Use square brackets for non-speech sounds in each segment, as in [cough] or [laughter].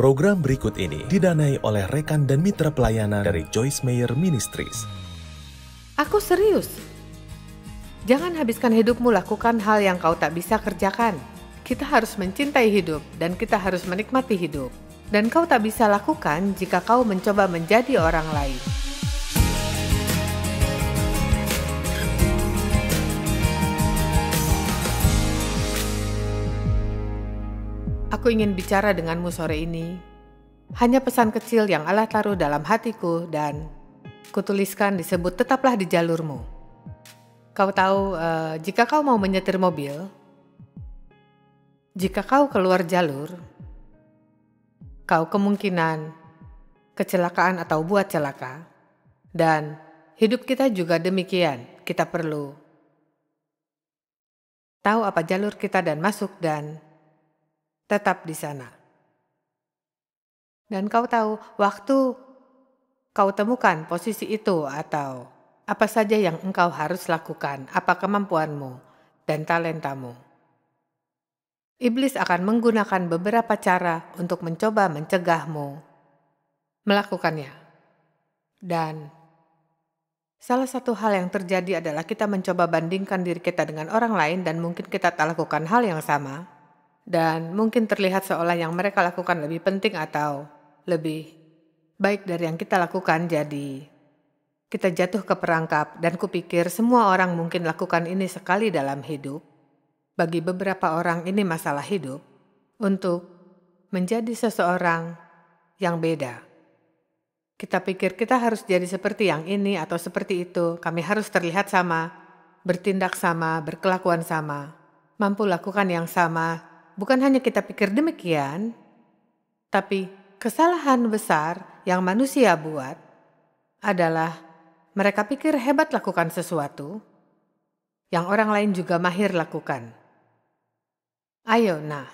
Program berikut ini didanai oleh rekan dan mitra pelayanan dari Joyce Meyer Ministries. Aku serius. Jangan habiskan hidupmu lakukan hal yang kau tak bisa kerjakan. Kita harus mencintai hidup dan kita harus menikmati hidup. Dan kau tak bisa lakukan jika kau mencoba menjadi orang lain. aku ingin bicara denganmu sore ini. Hanya pesan kecil yang Allah taruh dalam hatiku dan kutuliskan disebut tetaplah di jalurmu. Kau tahu, uh, jika kau mau menyetir mobil, jika kau keluar jalur, kau kemungkinan kecelakaan atau buat celaka. Dan hidup kita juga demikian, kita perlu tahu apa jalur kita dan masuk dan tetap di sana. Dan kau tahu, waktu kau temukan posisi itu atau apa saja yang engkau harus lakukan, apa kemampuanmu dan talentamu. Iblis akan menggunakan beberapa cara untuk mencoba mencegahmu melakukannya. Dan salah satu hal yang terjadi adalah kita mencoba bandingkan diri kita dengan orang lain dan mungkin kita tak lakukan hal yang sama dan mungkin terlihat seolah yang mereka lakukan lebih penting atau lebih baik dari yang kita lakukan jadi kita jatuh ke perangkap dan kupikir semua orang mungkin lakukan ini sekali dalam hidup. Bagi beberapa orang ini masalah hidup untuk menjadi seseorang yang beda. Kita pikir kita harus jadi seperti yang ini atau seperti itu, kami harus terlihat sama, bertindak sama, berkelakuan sama, mampu lakukan yang sama, bukan hanya kita pikir demikian, tapi kesalahan besar yang manusia buat adalah mereka pikir hebat lakukan sesuatu yang orang lain juga mahir lakukan. Ayo, nah,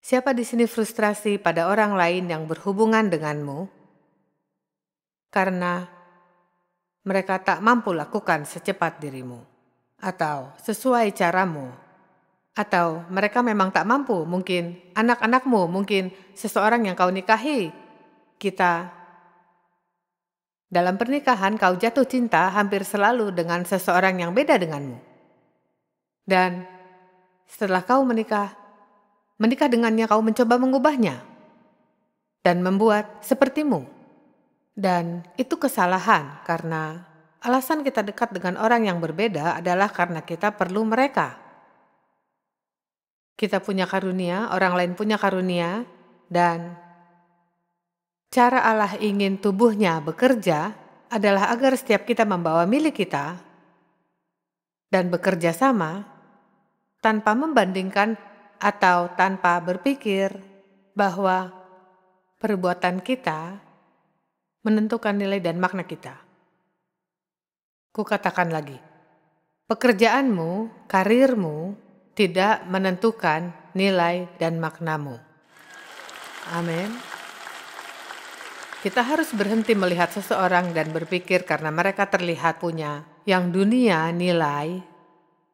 siapa di sini frustrasi pada orang lain yang berhubungan denganmu karena mereka tak mampu lakukan secepat dirimu atau sesuai caramu atau mereka memang tak mampu, mungkin anak-anakmu, mungkin seseorang yang kau nikahi. Kita dalam pernikahan kau jatuh cinta hampir selalu dengan seseorang yang beda denganmu. Dan setelah kau menikah, menikah dengannya kau mencoba mengubahnya dan membuat sepertimu. Dan itu kesalahan karena alasan kita dekat dengan orang yang berbeda adalah karena kita perlu mereka. Kita punya karunia, orang lain punya karunia, dan cara Allah ingin tubuhnya bekerja adalah agar setiap kita membawa milik kita dan bekerja sama tanpa membandingkan atau tanpa berpikir bahwa perbuatan kita menentukan nilai dan makna kita. Kukatakan lagi, pekerjaanmu, karirmu, tidak menentukan nilai dan maknamu. Amin. Kita harus berhenti melihat seseorang dan berpikir karena mereka terlihat punya yang dunia nilai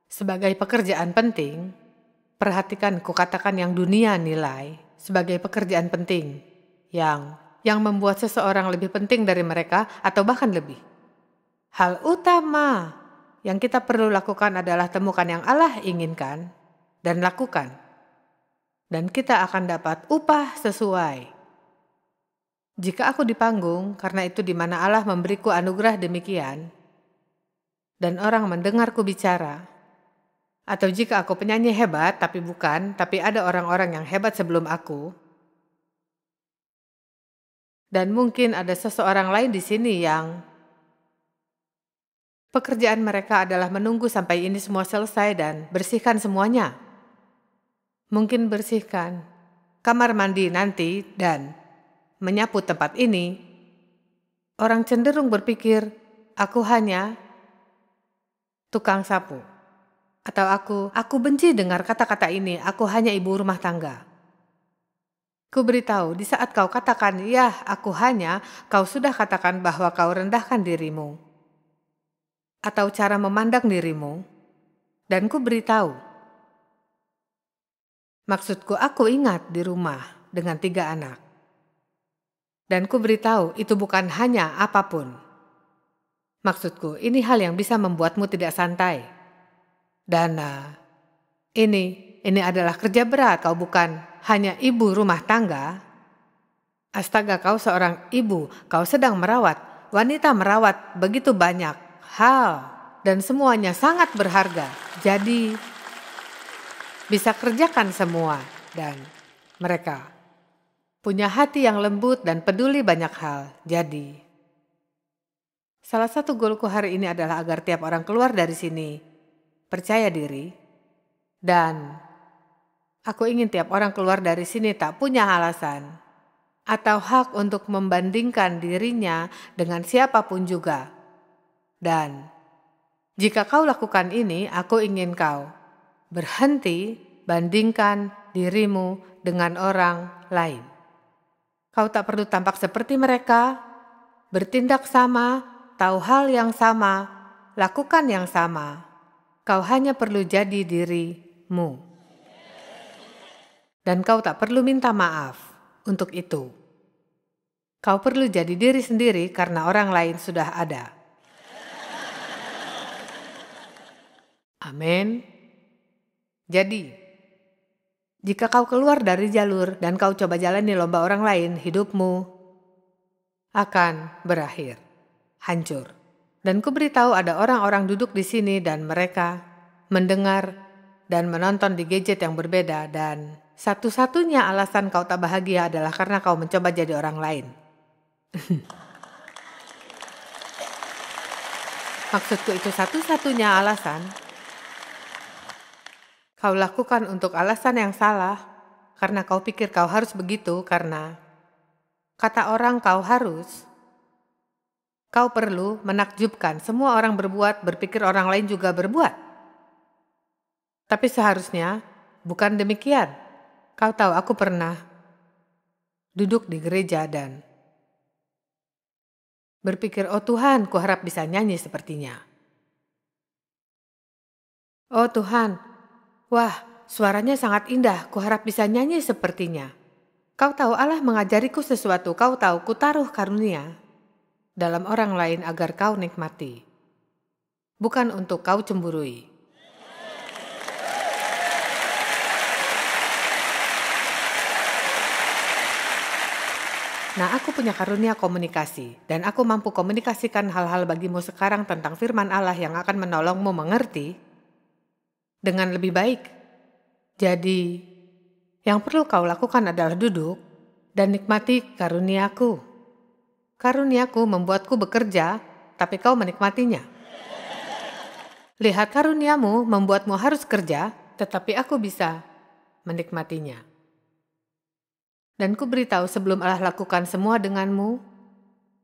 sebagai pekerjaan penting. Perhatikan kukatakan yang dunia nilai sebagai pekerjaan penting yang yang membuat seseorang lebih penting dari mereka atau bahkan lebih. Hal utama yang kita perlu lakukan adalah temukan yang Allah inginkan dan lakukan. Dan kita akan dapat upah sesuai. Jika aku di panggung, karena itu di mana Allah memberiku anugerah demikian, dan orang mendengarku bicara, atau jika aku penyanyi hebat tapi bukan, tapi ada orang-orang yang hebat sebelum aku, dan mungkin ada seseorang lain di sini yang Pekerjaan mereka adalah menunggu sampai ini semua selesai dan bersihkan semuanya. Mungkin bersihkan kamar mandi nanti dan menyapu tempat ini. Orang cenderung berpikir, aku hanya tukang sapu. Atau aku, aku benci dengar kata-kata ini, aku hanya ibu rumah tangga. Ku beritahu, di saat kau katakan, ya aku hanya, kau sudah katakan bahwa kau rendahkan dirimu atau cara memandang dirimu, dan ku beritahu. Maksudku aku ingat di rumah dengan tiga anak. Dan ku beritahu itu bukan hanya apapun. Maksudku ini hal yang bisa membuatmu tidak santai. dana ini, ini adalah kerja berat kau bukan hanya ibu rumah tangga. Astaga kau seorang ibu, kau sedang merawat, wanita merawat begitu banyak hal dan semuanya sangat berharga. Jadi bisa kerjakan semua dan mereka punya hati yang lembut dan peduli banyak hal. Jadi salah satu golku hari ini adalah agar tiap orang keluar dari sini percaya diri dan aku ingin tiap orang keluar dari sini tak punya alasan atau hak untuk membandingkan dirinya dengan siapapun juga dan jika kau lakukan ini, aku ingin kau berhenti bandingkan dirimu dengan orang lain. Kau tak perlu tampak seperti mereka, bertindak sama, tahu hal yang sama, lakukan yang sama. Kau hanya perlu jadi dirimu. Dan kau tak perlu minta maaf untuk itu. Kau perlu jadi diri sendiri karena orang lain sudah ada. Amin. Jadi, jika kau keluar dari jalur dan kau coba jalan di lomba orang lain, hidupmu akan berakhir, hancur. Dan ku beritahu ada orang-orang duduk di sini dan mereka mendengar dan menonton di gadget yang berbeda dan satu-satunya alasan kau tak bahagia adalah karena kau mencoba jadi orang lain. [laughs] Maksudku itu satu-satunya alasan Kau lakukan untuk alasan yang salah, karena kau pikir kau harus begitu karena kata orang kau harus. Kau perlu menakjubkan semua orang berbuat berpikir orang lain juga berbuat. Tapi seharusnya bukan demikian. Kau tahu aku pernah duduk di gereja dan berpikir, oh Tuhan, ku harap bisa nyanyi sepertinya. Oh Tuhan, Wah, suaranya sangat indah, kuharap bisa nyanyi sepertinya. Kau tahu Allah mengajariku sesuatu, kau tahu ku taruh karunia dalam orang lain agar kau nikmati. Bukan untuk kau cemburui. Nah, aku punya karunia komunikasi, dan aku mampu komunikasikan hal-hal bagimu sekarang tentang firman Allah yang akan menolongmu mengerti dengan lebih baik. Jadi, yang perlu kau lakukan adalah duduk dan nikmati karuniaku. Karuniaku membuatku bekerja, tapi kau menikmatinya. Lihat karuniamu membuatmu harus kerja, tetapi aku bisa menikmatinya. Dan ku beritahu sebelum Allah lakukan semua denganmu,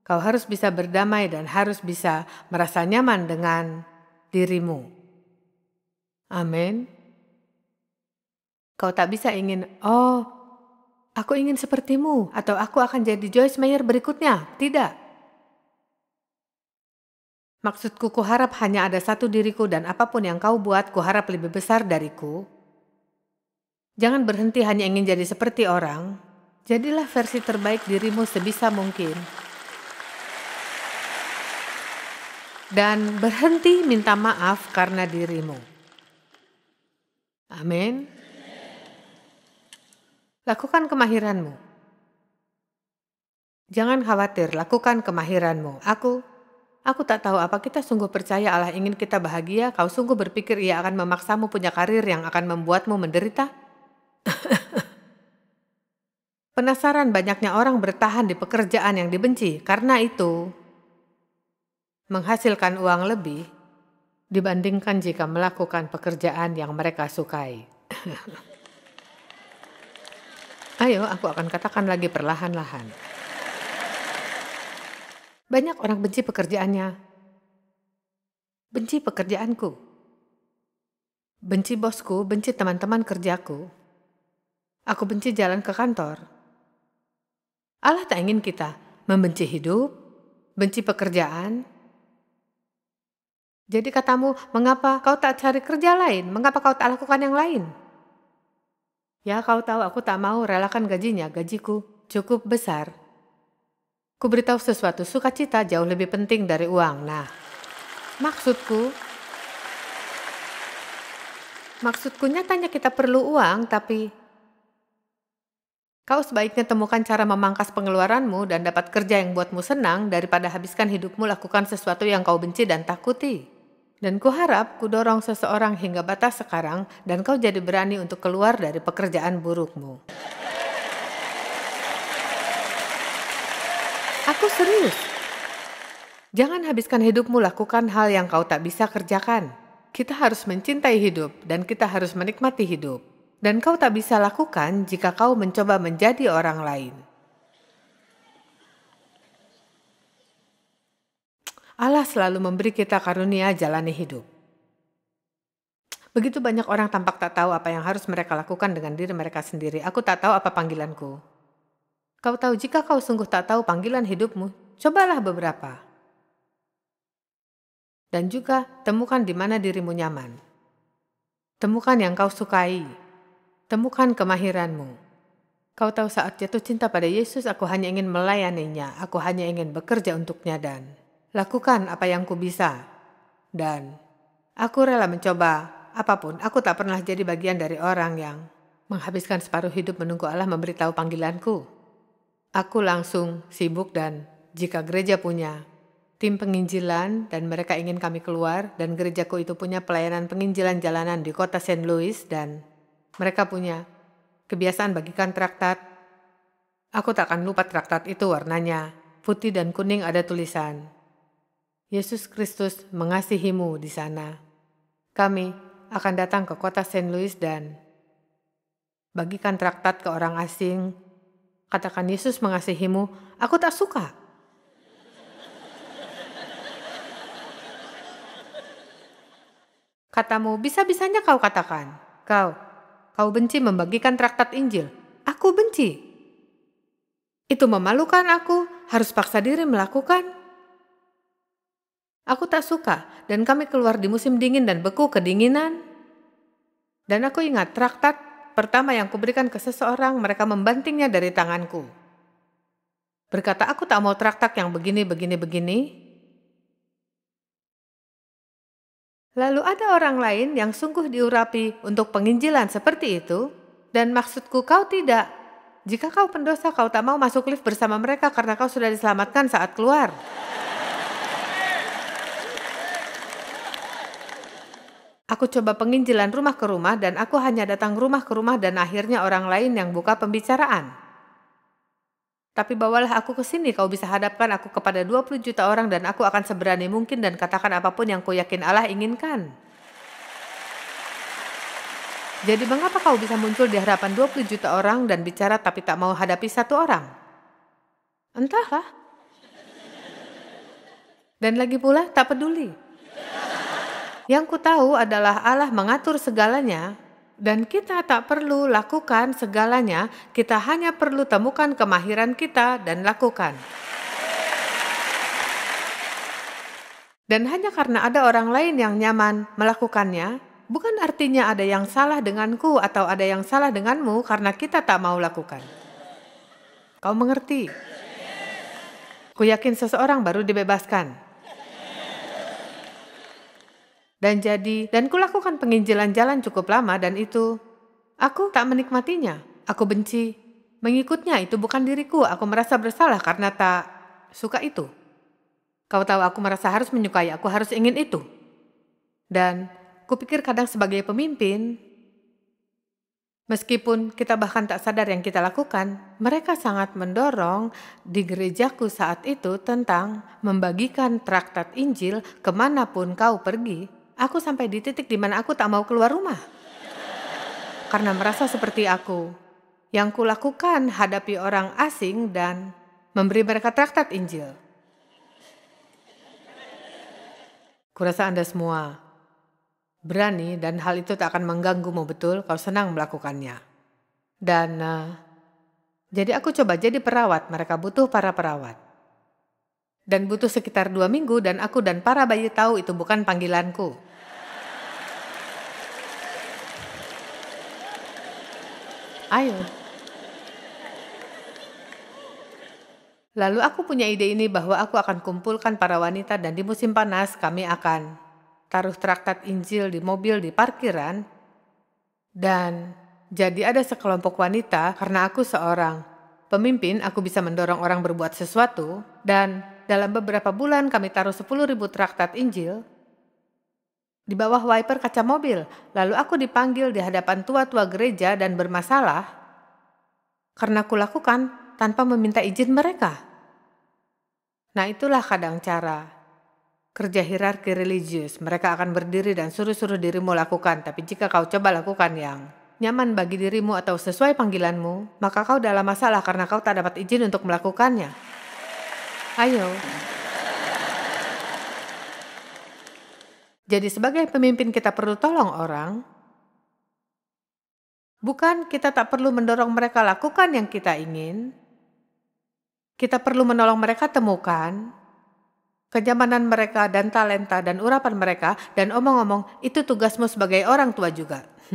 kau harus bisa berdamai dan harus bisa merasa nyaman dengan dirimu. Amin. Kau tak bisa ingin, oh, aku ingin sepertimu, atau aku akan jadi Joyce Meyer berikutnya. Tidak. Maksudku kuharap hanya ada satu diriku dan apapun yang kau buat kuharap lebih besar dariku. Jangan berhenti hanya ingin jadi seperti orang. Jadilah versi terbaik dirimu sebisa mungkin. Dan berhenti minta maaf karena dirimu. Amin. Lakukan kemahiranmu. Jangan khawatir, lakukan kemahiranmu. Aku Aku tak tahu apa kita sungguh percaya Allah ingin kita bahagia, kau sungguh berpikir ia akan memaksamu punya karir yang akan membuatmu menderita? [laughs] Penasaran banyaknya orang bertahan di pekerjaan yang dibenci, karena itu menghasilkan uang lebih dibandingkan jika melakukan pekerjaan yang mereka sukai. [laughs] Ayo, aku akan katakan lagi perlahan-lahan. Banyak orang benci pekerjaannya. Benci pekerjaanku. Benci bosku, benci teman-teman kerjaku. Aku benci jalan ke kantor. Allah tak ingin kita membenci hidup, benci pekerjaan, jadi katamu, mengapa kau tak cari kerja lain? Mengapa kau tak lakukan yang lain? Ya kau tahu aku tak mau relakan gajinya, gajiku cukup besar. Ku beritahu sesuatu, sukacita jauh lebih penting dari uang. Nah, maksudku, maksudku nyatanya kita perlu uang, tapi kau sebaiknya temukan cara memangkas pengeluaranmu dan dapat kerja yang buatmu senang daripada habiskan hidupmu lakukan sesuatu yang kau benci dan takuti. Dan kuharap kudorong seseorang hingga batas sekarang dan kau jadi berani untuk keluar dari pekerjaan burukmu. Aku serius. Jangan habiskan hidupmu lakukan hal yang kau tak bisa kerjakan. Kita harus mencintai hidup dan kita harus menikmati hidup. Dan kau tak bisa lakukan jika kau mencoba menjadi orang lain. Allah selalu memberi kita karunia jalani hidup. Begitu banyak orang tampak tak tahu apa yang harus mereka lakukan dengan diri mereka sendiri. Aku tak tahu apa panggilanku. Kau tahu jika kau sungguh tak tahu panggilan hidupmu, cobalah beberapa. Dan juga temukan di mana dirimu nyaman. Temukan yang kau sukai. Temukan kemahiranmu. Kau tahu saat jatuh cinta pada Yesus, aku hanya ingin melayaninya, aku hanya ingin bekerja untuknya dan Lakukan apa yang ku bisa. Dan aku rela mencoba apapun. Aku tak pernah jadi bagian dari orang yang menghabiskan separuh hidup menunggu Allah memberitahu panggilanku. Aku langsung sibuk dan jika gereja punya tim penginjilan dan mereka ingin kami keluar dan gerejaku itu punya pelayanan penginjilan jalanan di kota St. Louis dan mereka punya kebiasaan bagikan traktat. Aku tak akan lupa traktat itu warnanya putih dan kuning ada tulisan Yesus Kristus mengasihimu di sana. Kami akan datang ke kota Saint Louis dan bagikan traktat ke orang asing. Katakan Yesus mengasihimu, aku tak suka. Katamu, bisa-bisanya kau katakan. Kau, kau benci membagikan traktat Injil. Aku benci. Itu memalukan aku, harus paksa diri melakukan. Aku tak suka dan kami keluar di musim dingin dan beku kedinginan. Dan aku ingat traktat pertama yang kuberikan ke seseorang mereka membantingnya dari tanganku. Berkata aku tak mau traktat yang begini, begini, begini. Lalu ada orang lain yang sungguh diurapi untuk penginjilan seperti itu dan maksudku kau tidak. Jika kau pendosa kau tak mau masuk lift bersama mereka karena kau sudah diselamatkan saat keluar. Aku coba penginjilan rumah ke rumah dan aku hanya datang rumah ke rumah dan akhirnya orang lain yang buka pembicaraan. Tapi bawalah aku ke sini, kau bisa hadapkan aku kepada 20 juta orang dan aku akan seberani mungkin dan katakan apapun yang kau yakin Allah inginkan. Jadi mengapa kau bisa muncul di hadapan 20 juta orang dan bicara tapi tak mau hadapi satu orang? Entahlah. Dan lagi pula tak peduli. Yang ku tahu adalah Allah mengatur segalanya dan kita tak perlu lakukan segalanya, kita hanya perlu temukan kemahiran kita dan lakukan. Dan hanya karena ada orang lain yang nyaman melakukannya, bukan artinya ada yang salah denganku atau ada yang salah denganmu karena kita tak mau lakukan. Kau mengerti? Ku yakin seseorang baru dibebaskan dan jadi dan kulakukan penginjilan jalan cukup lama dan itu aku tak menikmatinya. Aku benci. Mengikutnya itu bukan diriku. Aku merasa bersalah karena tak suka itu. Kau tahu aku merasa harus menyukai, aku harus ingin itu. Dan kupikir kadang sebagai pemimpin, meskipun kita bahkan tak sadar yang kita lakukan, mereka sangat mendorong di gerejaku saat itu tentang membagikan traktat Injil kemanapun kau pergi Aku sampai di titik di mana aku tak mau keluar rumah. Karena merasa seperti aku. Yang kulakukan hadapi orang asing dan memberi mereka traktat Injil. Kurasa Anda semua berani dan hal itu tak akan mengganggumu betul kalau senang melakukannya. Dan uh, jadi aku coba jadi perawat, mereka butuh para perawat. Dan butuh sekitar dua minggu dan aku dan para bayi tahu itu bukan panggilanku. Ayo. Lalu aku punya ide ini bahwa aku akan kumpulkan para wanita dan di musim panas kami akan taruh traktat Injil di mobil di parkiran dan jadi ada sekelompok wanita karena aku seorang pemimpin aku bisa mendorong orang berbuat sesuatu dan dalam beberapa bulan kami taruh ribu traktat Injil di bawah wiper kaca mobil, lalu aku dipanggil di hadapan tua-tua gereja dan bermasalah karena kulakukan tanpa meminta izin mereka. Nah itulah kadang cara kerja hierarki religius. Mereka akan berdiri dan suruh-suruh dirimu lakukan, tapi jika kau coba lakukan yang nyaman bagi dirimu atau sesuai panggilanmu, maka kau dalam masalah karena kau tak dapat izin untuk melakukannya. Ayo. Jadi sebagai pemimpin kita perlu tolong orang. Bukan kita tak perlu mendorong mereka lakukan yang kita ingin. Kita perlu menolong mereka temukan kenyamanan mereka dan talenta dan urapan mereka dan omong-omong itu tugasmu sebagai orang tua juga. [laughs]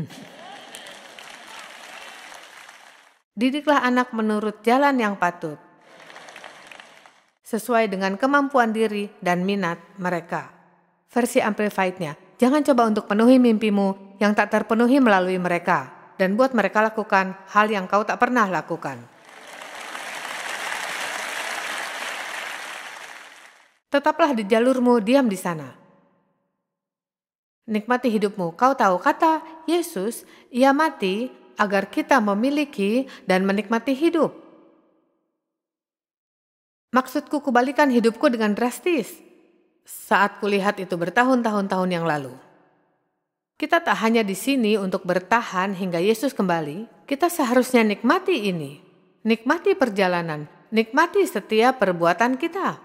Didiklah anak menurut jalan yang patut sesuai dengan kemampuan diri dan minat mereka. Versi Amplified-nya, jangan coba untuk penuhi mimpimu yang tak terpenuhi melalui mereka dan buat mereka lakukan hal yang kau tak pernah lakukan. Tetaplah di jalurmu, diam di sana. Nikmati hidupmu. Kau tahu kata Yesus, ia mati agar kita memiliki dan menikmati hidup. Maksudku kubalikan hidupku dengan drastis. Saat kulihat itu bertahun-tahun-tahun yang lalu. Kita tak hanya di sini untuk bertahan hingga Yesus kembali, kita seharusnya nikmati ini. Nikmati perjalanan, nikmati setiap perbuatan kita.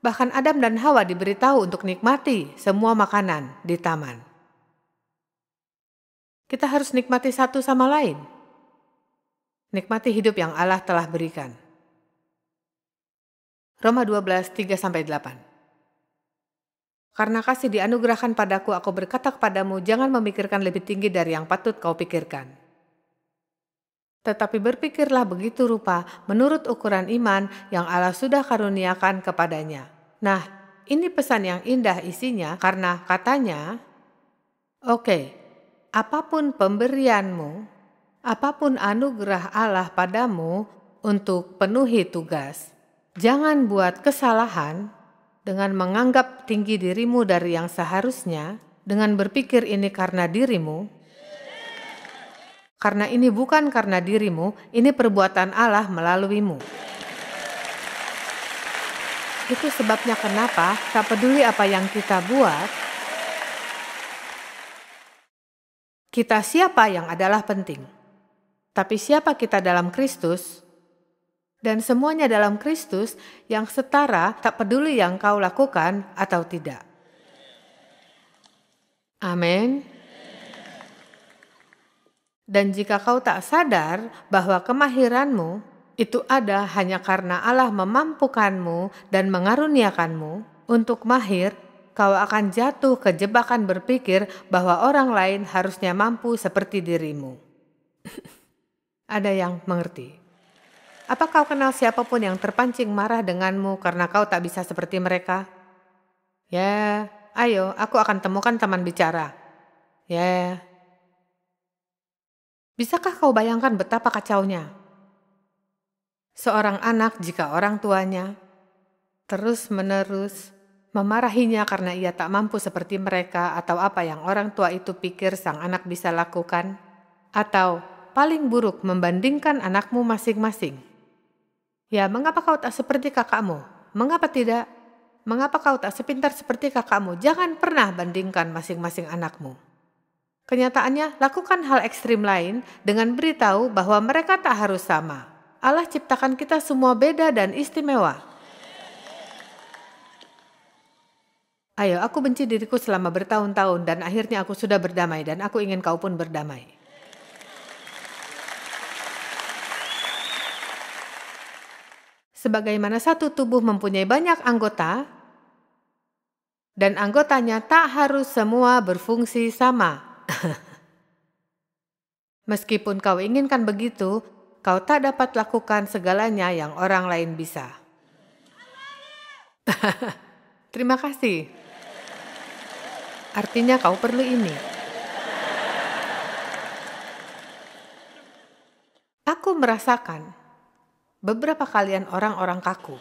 Bahkan Adam dan Hawa diberitahu untuk nikmati semua makanan di taman. Kita harus nikmati satu sama lain. Nikmati hidup yang Allah telah berikan. Roma 12, 3-8 Karena kasih dianugerahkan padaku, aku berkata kepadamu, jangan memikirkan lebih tinggi dari yang patut kau pikirkan. Tetapi berpikirlah begitu rupa menurut ukuran iman yang Allah sudah karuniakan kepadanya. Nah, ini pesan yang indah isinya karena katanya, Oke, okay, apapun pemberianmu, apapun anugerah Allah padamu untuk penuhi tugas. Jangan buat kesalahan dengan menganggap tinggi dirimu dari yang seharusnya, dengan berpikir ini karena dirimu, karena ini bukan karena dirimu, ini perbuatan Allah melaluimu. Itu sebabnya kenapa tak peduli apa yang kita buat, kita siapa yang adalah penting. Tapi siapa kita dalam Kristus, dan semuanya dalam Kristus yang setara tak peduli yang kau lakukan atau tidak. Amin. Dan jika kau tak sadar bahwa kemahiranmu itu ada hanya karena Allah memampukanmu dan mengaruniakanmu untuk mahir, kau akan jatuh ke jebakan berpikir bahwa orang lain harusnya mampu seperti dirimu. [laughs] ada yang mengerti? Apa kau kenal siapapun yang terpancing marah denganmu karena kau tak bisa seperti mereka? Ya, ayo, aku akan temukan teman bicara. Ya. Bisakah kau bayangkan betapa kacaunya? Seorang anak jika orang tuanya terus-menerus memarahinya karena ia tak mampu seperti mereka atau apa yang orang tua itu pikir sang anak bisa lakukan, atau paling buruk membandingkan anakmu masing-masing. Ya, mengapa kau tak seperti kakakmu? Mengapa tidak? Mengapa kau tak sepintar seperti kakakmu? Jangan pernah bandingkan masing-masing anakmu. Kenyataannya, lakukan hal ekstrim lain dengan beritahu bahwa mereka tak harus sama. Allah ciptakan kita semua beda dan istimewa. Ayo, aku benci diriku selama bertahun-tahun dan akhirnya aku sudah berdamai dan aku ingin kau pun berdamai. sebagaimana satu tubuh mempunyai banyak anggota, dan anggotanya tak harus semua berfungsi sama. [laughs] Meskipun kau inginkan begitu, kau tak dapat lakukan segalanya yang orang lain bisa. [laughs] Terima kasih. Artinya kau perlu ini. Aku merasakan beberapa kalian orang-orang kaku.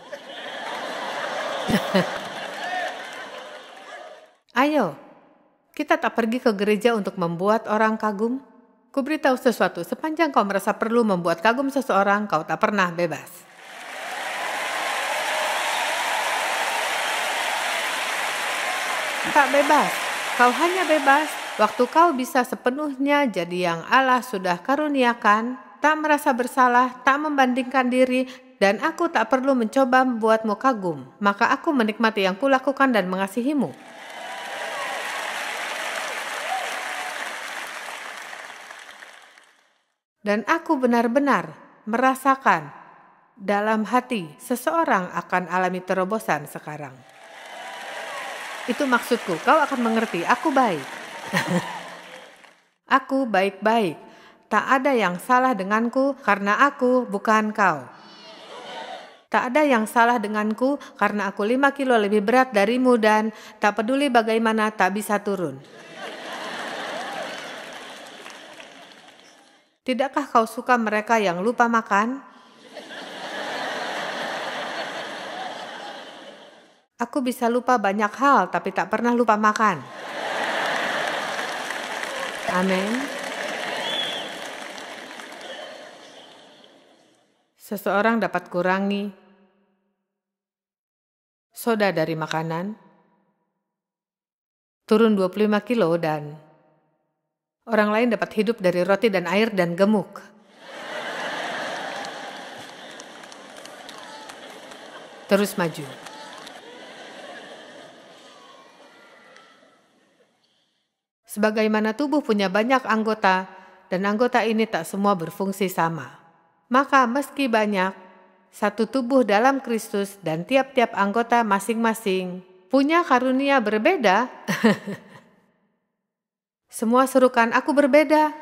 Ayo, kita tak pergi ke gereja untuk membuat orang kagum. Kuberitahu sesuatu, sepanjang kau merasa perlu membuat kagum seseorang, kau tak pernah bebas. Tak bebas, kau hanya bebas waktu kau bisa sepenuhnya jadi yang Allah sudah karuniakan tak merasa bersalah, tak membandingkan diri, dan aku tak perlu mencoba membuatmu kagum, maka aku menikmati yang kulakukan dan mengasihimu. Dan aku benar-benar merasakan dalam hati seseorang akan alami terobosan sekarang. Itu maksudku, kau akan mengerti, aku baik. [laughs] aku baik-baik Tak ada yang salah denganku karena aku bukan kau. Tak ada yang salah denganku karena aku lima kilo lebih berat darimu dan tak peduli bagaimana tak bisa turun. Tidakkah kau suka mereka yang lupa makan? Aku bisa lupa banyak hal tapi tak pernah lupa makan. Amin. Seseorang dapat kurangi soda dari makanan, turun 25 kilo dan orang lain dapat hidup dari roti dan air dan gemuk. Terus maju. Sebagaimana tubuh punya banyak anggota dan anggota ini tak semua berfungsi sama. Maka meski banyak, satu tubuh dalam Kristus dan tiap-tiap anggota masing-masing punya karunia berbeda. [laughs] Semua serukan aku berbeda.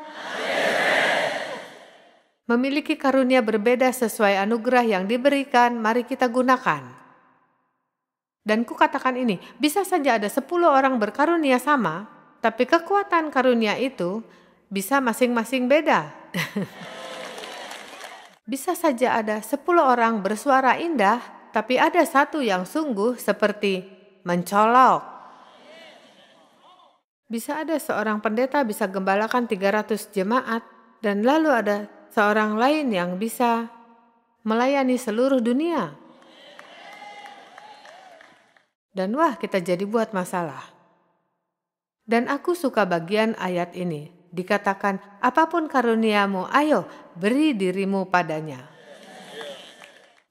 Memiliki karunia berbeda sesuai anugerah yang diberikan, mari kita gunakan. Dan kukatakan ini, bisa saja ada 10 orang berkarunia sama, tapi kekuatan karunia itu bisa masing-masing beda. [laughs] Bisa saja ada sepuluh orang bersuara indah, tapi ada satu yang sungguh seperti mencolok. Bisa ada seorang pendeta bisa gembalakan 300 jemaat, dan lalu ada seorang lain yang bisa melayani seluruh dunia. Dan wah, kita jadi buat masalah. Dan aku suka bagian ayat ini dikatakan, "Apapun karuniamu, ayo beri dirimu padanya."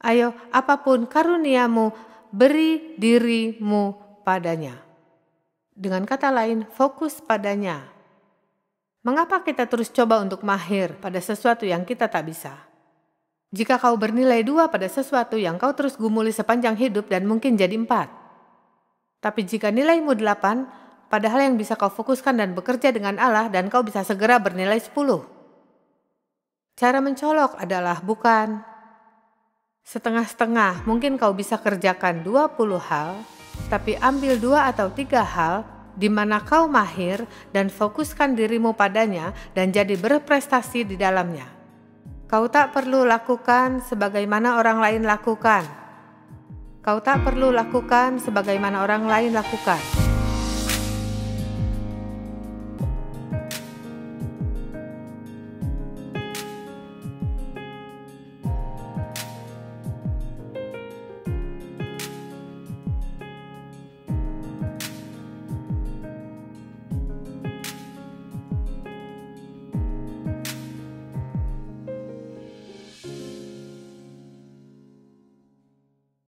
Ayo, apapun karuniamu, beri dirimu padanya. Dengan kata lain, fokus padanya. Mengapa kita terus coba untuk mahir pada sesuatu yang kita tak bisa? Jika kau bernilai dua pada sesuatu yang kau terus gumuli sepanjang hidup dan mungkin jadi empat. Tapi jika nilaimu delapan, padahal yang bisa kau fokuskan dan bekerja dengan Allah dan kau bisa segera bernilai 10. Cara mencolok adalah bukan setengah-setengah. Mungkin kau bisa kerjakan 20 hal, tapi ambil dua atau tiga hal di mana kau mahir dan fokuskan dirimu padanya dan jadi berprestasi di dalamnya. Kau tak perlu lakukan sebagaimana orang lain lakukan. Kau tak perlu lakukan sebagaimana orang lain lakukan.